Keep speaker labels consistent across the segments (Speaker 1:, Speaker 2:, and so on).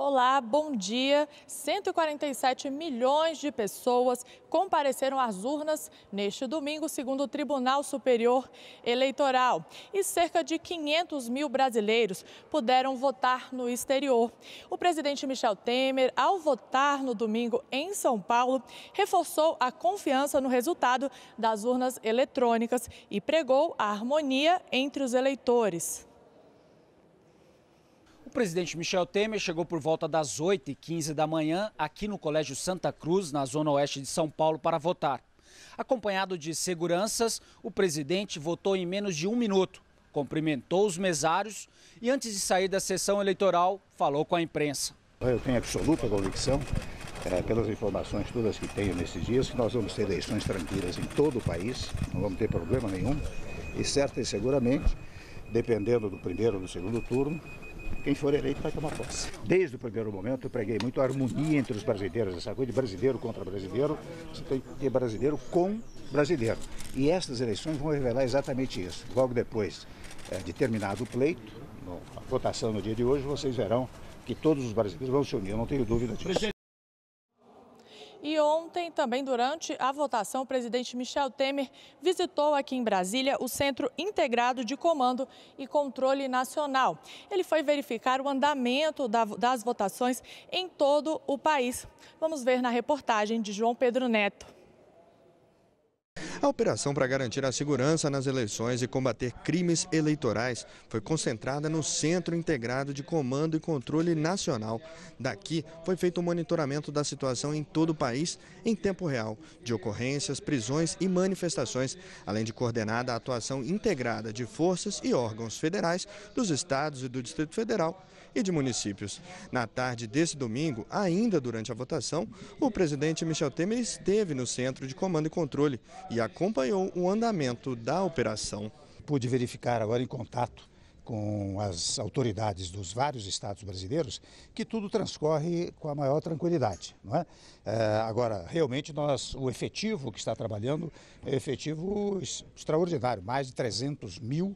Speaker 1: Olá, bom dia. 147 milhões de pessoas compareceram às urnas neste domingo, segundo o Tribunal Superior Eleitoral. E cerca de 500 mil brasileiros puderam votar no exterior. O presidente Michel Temer, ao votar no domingo em São Paulo, reforçou a confiança no resultado das urnas eletrônicas e pregou a harmonia entre os eleitores
Speaker 2: presidente Michel Temer chegou por volta das 8h15 da manhã aqui no Colégio Santa Cruz, na zona oeste de São Paulo, para votar. Acompanhado de seguranças, o presidente votou em menos de um minuto, cumprimentou os mesários e, antes de sair da sessão eleitoral, falou com a imprensa. Eu tenho absoluta convicção, é, pelas informações todas que tenho nesses dias, que nós vamos ter eleições tranquilas em todo o país, não vamos ter problema nenhum, e certa e seguramente dependendo do primeiro ou do segundo turno, quem for eleito vai tomar posse. Desde o primeiro momento eu preguei muito harmonia entre os brasileiros, essa coisa de brasileiro contra brasileiro, você tem que ter brasileiro com brasileiro. E estas eleições vão revelar exatamente isso. Logo depois é, de terminado o pleito, a votação no dia de hoje, vocês verão que todos os brasileiros vão se unir, eu não tenho dúvida disso.
Speaker 1: E ontem, também durante a votação, o presidente Michel Temer visitou aqui em Brasília o Centro Integrado de Comando e Controle Nacional. Ele foi verificar o andamento das votações em todo o país. Vamos ver na reportagem de João Pedro Neto.
Speaker 3: A operação para garantir a segurança nas eleições e combater crimes eleitorais foi concentrada no Centro Integrado de Comando e Controle Nacional. Daqui foi feito o um monitoramento da situação em todo o país em tempo real, de ocorrências, prisões e manifestações, além de coordenar a atuação integrada de forças e órgãos federais dos estados e do Distrito Federal e de municípios. Na tarde desse domingo, ainda durante a votação, o presidente Michel Temer esteve no centro de comando e controle e acompanhou o andamento da operação.
Speaker 2: Pude verificar agora em contato com as autoridades dos vários estados brasileiros que tudo transcorre com a maior tranquilidade, não é? é? agora, realmente nós, o efetivo que está trabalhando é efetivo extraordinário, mais de 300 mil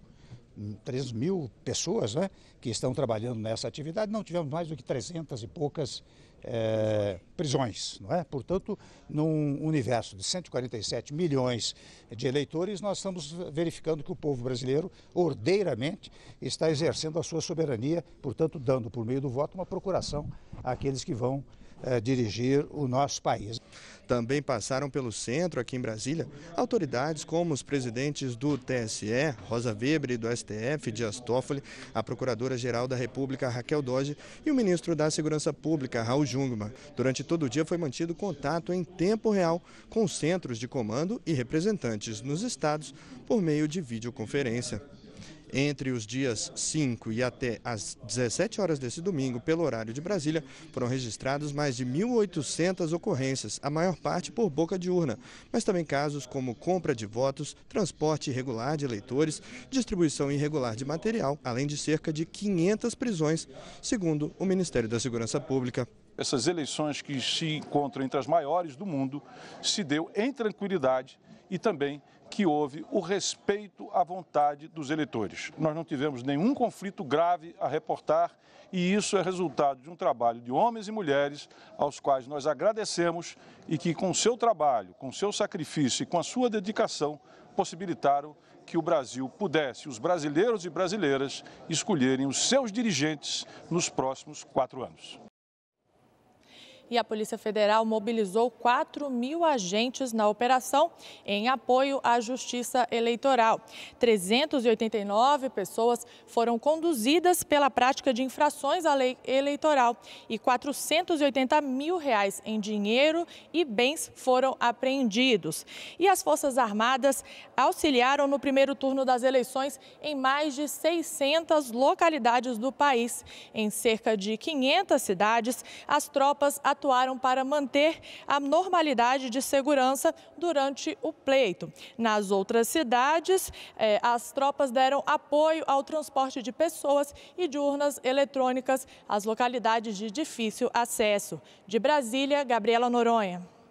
Speaker 2: 3 mil pessoas né, que estão trabalhando nessa atividade, não tivemos mais do que 300 e poucas é, prisões. Não é? Portanto, num universo de 147 milhões de eleitores, nós estamos verificando que o povo brasileiro, ordeiramente, está exercendo a sua soberania, portanto, dando por meio do voto uma procuração àqueles que vão eh, dirigir o nosso país. Também
Speaker 3: passaram pelo centro, aqui em Brasília, autoridades como os presidentes do TSE, Rosa Weber, e do STF, Dias Toffoli, a Procuradora-Geral da República, Raquel Doge, e o ministro da Segurança Pública, Raul Jungmann. Durante todo o dia foi mantido contato em tempo real com centros de comando e representantes nos estados por meio de videoconferência. Entre os dias 5 e até às 17 horas desse domingo, pelo horário de Brasília, foram registrados mais de 1.800 ocorrências, a maior parte por boca de urna, mas também casos como compra de votos, transporte irregular de eleitores, distribuição irregular de material, além de cerca de 500 prisões, segundo o Ministério da Segurança Pública.
Speaker 4: Essas eleições que se encontram entre as maiores do mundo se deu em tranquilidade e também que houve o respeito à vontade dos eleitores. Nós não tivemos nenhum conflito grave a reportar e isso é resultado de um trabalho de homens e mulheres aos quais nós agradecemos e que, com seu trabalho, com seu sacrifício e com a sua dedicação, possibilitaram que o Brasil pudesse, os brasileiros e brasileiras, escolherem os seus dirigentes nos próximos quatro anos
Speaker 1: e a Polícia Federal mobilizou 4 mil agentes na operação em apoio à Justiça Eleitoral. 389 pessoas foram conduzidas pela prática de infrações à lei eleitoral e 480 mil reais em dinheiro e bens foram apreendidos. E as Forças Armadas auxiliaram no primeiro turno das eleições em mais de 600 localidades do país. Em cerca de 500 cidades, as tropas atuaram atuaram para manter a normalidade de segurança durante o pleito. Nas outras cidades, eh, as tropas deram apoio ao transporte de pessoas e de urnas eletrônicas às localidades de difícil acesso. De Brasília, Gabriela Noronha.